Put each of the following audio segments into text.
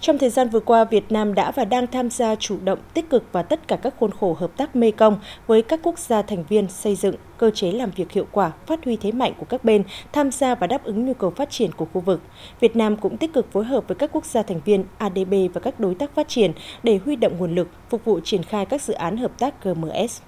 trong thời gian vừa qua, Việt Nam đã và đang tham gia chủ động, tích cực vào tất cả các khuôn khổ hợp tác Mekong với các quốc gia thành viên xây dựng cơ chế làm việc hiệu quả, phát huy thế mạnh của các bên tham gia và đáp ứng nhu cầu phát triển của khu vực. Việt Nam cũng tích cực phối hợp với các quốc gia thành viên ADB và các đối tác phát triển để huy động nguồn lực phục vụ triển khai các dự án hợp tác GMS.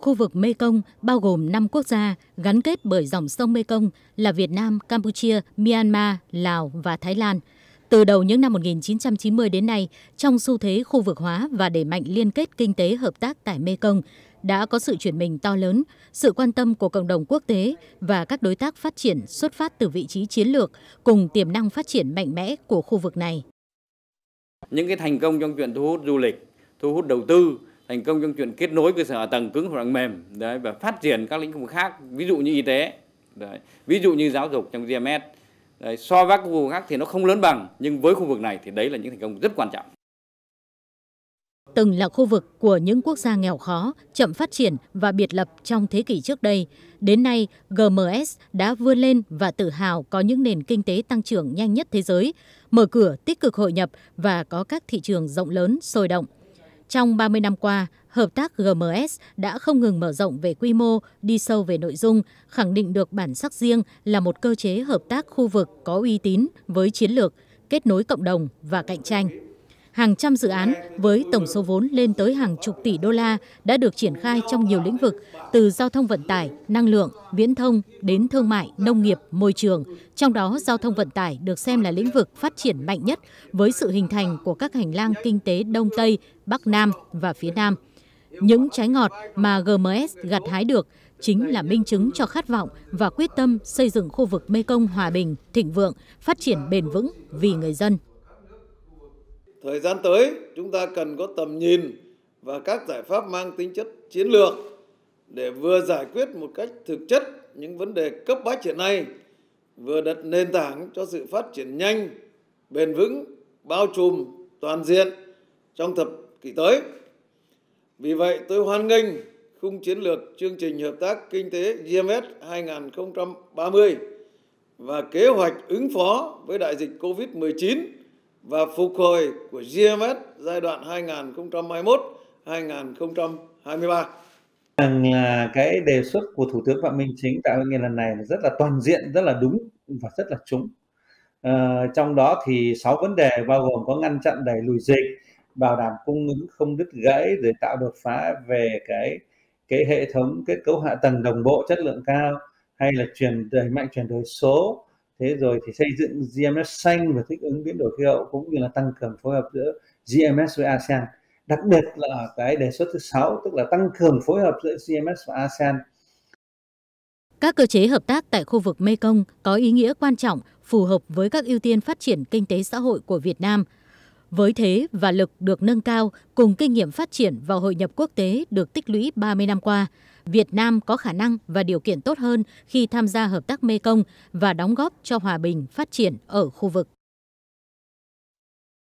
khu vực mekong bao gồm năm quốc gia gắn kết bởi dòng sông mekong là việt nam campuchia myanmar lào và thái lan từ đầu những năm 1990 đến nay, trong xu thế khu vực hóa và đẩy mạnh liên kết kinh tế hợp tác tại Mekong, đã có sự chuyển mình to lớn, sự quan tâm của cộng đồng quốc tế và các đối tác phát triển xuất phát từ vị trí chiến lược cùng tiềm năng phát triển mạnh mẽ của khu vực này. Những cái thành công trong chuyện thu hút du lịch, thu hút đầu tư thành công trong chuyện kết nối cơ sở hạ tầng cứng hoặc mềm đấy và phát triển các lĩnh vực khác ví dụ như y tế đấy, ví dụ như giáo dục trong GMS đấy, so với các khu vực khác thì nó không lớn bằng nhưng với khu vực này thì đấy là những thành công rất quan trọng từng là khu vực của những quốc gia nghèo khó, chậm phát triển và biệt lập trong thế kỷ trước đây. Đến nay, GMS đã vươn lên và tự hào có những nền kinh tế tăng trưởng nhanh nhất thế giới, mở cửa tích cực hội nhập và có các thị trường rộng lớn, sôi động trong ba mươi năm qua hợp tác gms đã không ngừng mở rộng về quy mô đi sâu về nội dung khẳng định được bản sắc riêng là một cơ chế hợp tác khu vực có uy tín với chiến lược kết nối cộng đồng và cạnh tranh hàng trăm dự án với tổng số vốn lên tới hàng chục tỷ đô la đã được triển khai trong nhiều lĩnh vực từ giao thông vận tải, năng lượng, viễn thông đến thương mại, nông nghiệp, môi trường. Trong đó, giao thông vận tải được xem là lĩnh vực phát triển mạnh nhất với sự hình thành của các hành lang kinh tế Đông Tây, Bắc Nam và phía Nam. Những trái ngọt mà GMS gặt hái được chính là minh chứng cho khát vọng và quyết tâm xây dựng khu vực Mekong hòa bình, thịnh vượng, phát triển bền vững vì người dân. Thời gian tới, chúng ta cần có tầm nhìn và các giải pháp mang tính chất chiến lược để vừa giải quyết một cách thực chất những vấn đề cấp bách hiện nay, vừa đặt nền tảng cho sự phát triển nhanh, bền vững, bao trùm, toàn diện trong thập kỷ tới. Vì vậy, tôi hoan nghênh khung chiến lược chương trình hợp tác kinh tế GMS 2030 và kế hoạch ứng phó với đại dịch COVID-19 và phục hồi của GMS giai đoạn 2021-2023. Rằng là cái đề xuất của Thủ tướng Phạm Minh Chính tại hội nghị lần này rất là toàn diện, rất là đúng và rất là trúng. À, trong đó thì 6 vấn đề bao gồm có ngăn chặn đẩy lùi dịch, bảo đảm cung ứng không đứt gãy rồi tạo đột phá về cái cái hệ thống kết cấu hạ tầng đồng bộ chất lượng cao hay là chuyển đẩy mạnh chuyển đổi số thế rồi thì xây dựng GMS xanh và thích ứng biến đổi khí hậu cũng như là tăng cường phối hợp giữa GMS với ASEAN đặc biệt là cái đề xuất thứ sáu tức là tăng cường phối hợp giữa GMS và ASEAN các cơ chế hợp tác tại khu vực Mekong có ý nghĩa quan trọng, phù hợp với các ưu tiên phát triển kinh tế xã hội của Việt Nam. Với thế và lực được nâng cao cùng kinh nghiệm phát triển và hội nhập quốc tế được tích lũy 30 năm qua, Việt Nam có khả năng và điều kiện tốt hơn khi tham gia hợp tác Mekong và đóng góp cho hòa bình phát triển ở khu vực.